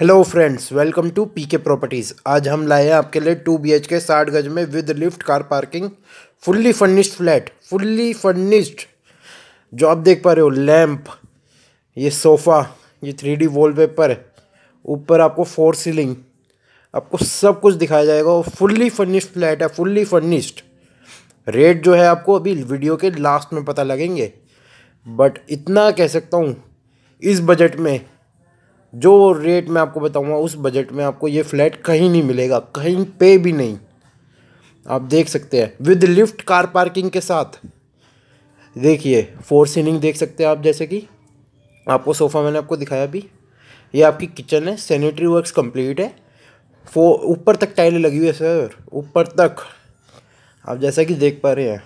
hello friends welcome to PK properties आज हम लाए हैं आपके लिए टू बी एच के साठ गज में with lift car parking fully furnished flat fully furnished जो आप देख पा रहे हो लैंप ये सोफ़ा ये थ्री डी वॉलपेपर ऊपर आपको फोर सीलिंग आपको सब कुछ दिखाया जाएगा और फुल्ली फर्निश्ड फ्लैट है फुल्ली फर्निश्ड रेट जो है आपको अभी वीडियो के लास्ट में पता लगेंगे बट इतना कह सकता हूँ इस बजट में जो रेट मैं आपको बताऊंगा उस बजट में आपको ये फ्लैट कहीं नहीं मिलेगा कहीं पे भी नहीं आप देख सकते हैं विद लिफ्ट कार पार्किंग के साथ देखिए फोर सीलिंग देख सकते हैं आप जैसे कि आपको सोफ़ा मैंने आपको दिखाया अभी ये आपकी किचन है सैनिटरी वर्क्स कंप्लीट है फो ऊपर तक टाइलें लगी हुई है सर ऊपर तक आप जैसा कि देख पा रहे हैं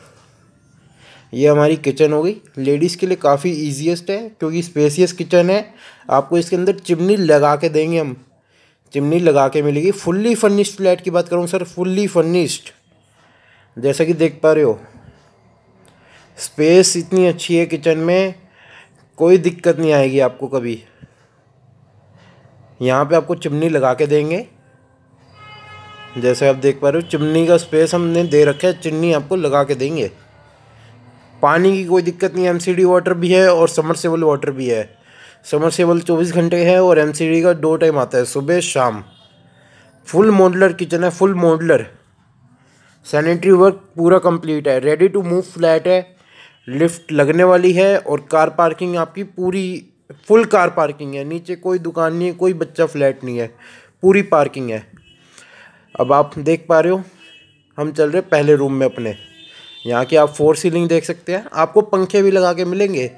ये हमारी किचन हो गई लेडीज़ के लिए काफ़ी ईजीएसट है क्योंकि स्पेसियस किचन है आपको इसके अंदर चिमनी लगा के देंगे हम चिमनी लगा के मिलेगी फुल्ली फर्निश्ड फ्लैट की बात करूँ सर फुल्ली फर्निश्ड जैसा कि देख पा रहे हो स्पेस इतनी अच्छी है किचन में कोई दिक्कत नहीं आएगी आपको कभी यहाँ पे आपको चिमनी लगा के देंगे जैसे आप देख पा रहे हो चिमनी का स्पेस हमने दे रखा है चिमनी आपको लगा के देंगे पानी की कोई दिक्कत नहीं एमसीडी वाटर भी है और समरसेबल वाटर भी है समरसेबल चौबीस घंटे है और एम का दो टाइम आता है सुबह शाम फुल मॉडलर किचन है फुल मॉडलर सैनिटरी वर्क पूरा कंप्लीट है रेडी टू मूव फ्लैट है लिफ्ट लगने वाली है और कार पार्किंग आपकी पूरी फुल कार पार्किंग है नीचे कोई दुकान नहीं है कोई बच्चा फ्लैट नहीं है पूरी पार्किंग है अब आप देख पा रहे हो हम चल रहे पहले रूम में अपने यहाँ की आप फोर सीलिंग देख सकते हैं आपको पंखे भी लगा के मिलेंगे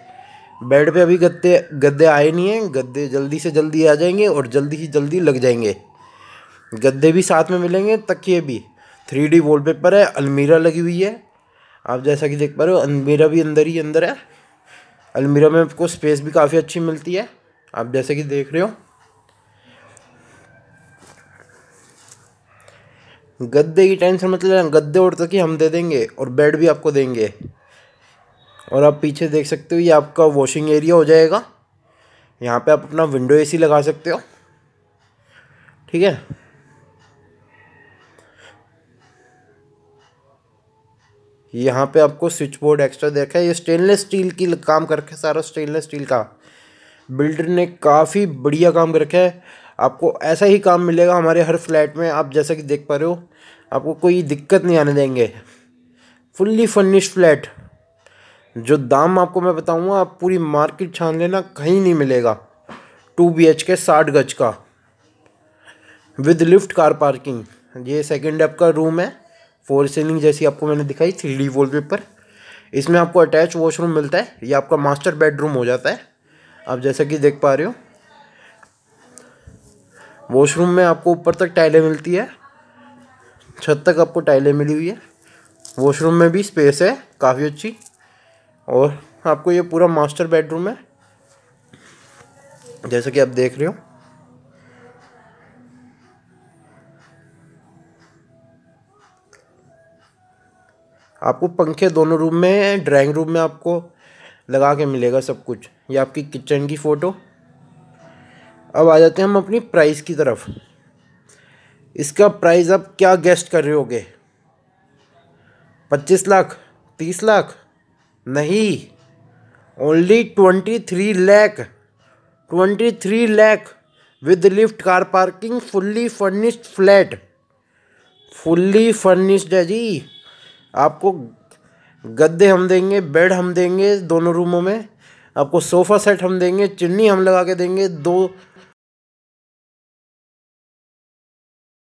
बेड पे अभी गद्दे गद्दे आए नहीं हैं गद्दे जल्दी से जल्दी आ जाएंगे और जल्दी ही जल्दी लग जाएंगे गद्दे भी साथ में मिलेंगे तकिए भी थ्री डी पेपर है अलमीरा लगी हुई है आप जैसा कि देख पा रहे हो अलमीरा भी अंदर ही अंदर है अलमीरा में आपको स्पेस भी काफ़ी अच्छी मिलती है आप जैसे कि देख रहे हो गद्दे की टेंशन मतलब गद्दे और तक ही हम दे देंगे और बेड भी आपको देंगे और आप पीछे देख सकते हो ये आपका वॉशिंग एरिया हो जाएगा यहाँ पे आप अपना विंडो एसी लगा सकते हो ठीक है यहाँ पे आपको स्विच बोर्ड एक्स्ट्रा देखा है ये स्टेनलेस स्टील की काम करके सारा स्टेनलेस स्टील का बिल्डर ने काफ़ी बढ़िया काम कर रखा है आपको ऐसा ही काम मिलेगा हमारे हर फ्लैट में आप जैसा कि देख पा रहे हो आपको कोई दिक्कत नहीं आने देंगे फुल्ली फर्निश्ड फ्लैट जो दाम आपको मैं बताऊंगा आप पूरी मार्केट छान लेना कहीं नहीं मिलेगा टू बी एच के साठ गज का विद लिफ्ट कार पार्किंग ये सेकेंड आपका का रूम है फोर सीलिंग जैसी आपको मैंने दिखाई थ्री डी वॉलपेपर इसमें आपको अटैच वॉशरूम मिलता है ये आपका मास्टर बेडरूम हो जाता है आप जैसा कि देख पा रहे हो वॉशरूम में आपको ऊपर तक टाइलें मिलती है छत तक आपको टाइलें मिली हुई है वॉशरूम में भी स्पेस है काफ़ी अच्छी और आपको ये पूरा मास्टर बेडरूम है जैसा कि आप देख रहे हो आपको पंखे दोनों रूम में ड्राइंग रूम में आपको लगा के मिलेगा सब कुछ ये आपकी किचन की फ़ोटो अब आ जाते हैं हम अपनी प्राइस की तरफ इसका प्राइस आप क्या गेस्ट कर रहे होगे पच्चीस लाख तीस लाख नहीं only twenty three lakh twenty three lakh with lift car parking fully furnished flat fully furnished है जी आपको गद्दे हम देंगे बेड हम देंगे दोनों रूमों में आपको सोफ़ा सेट हम देंगे चिन्नी हम लगा के देंगे दो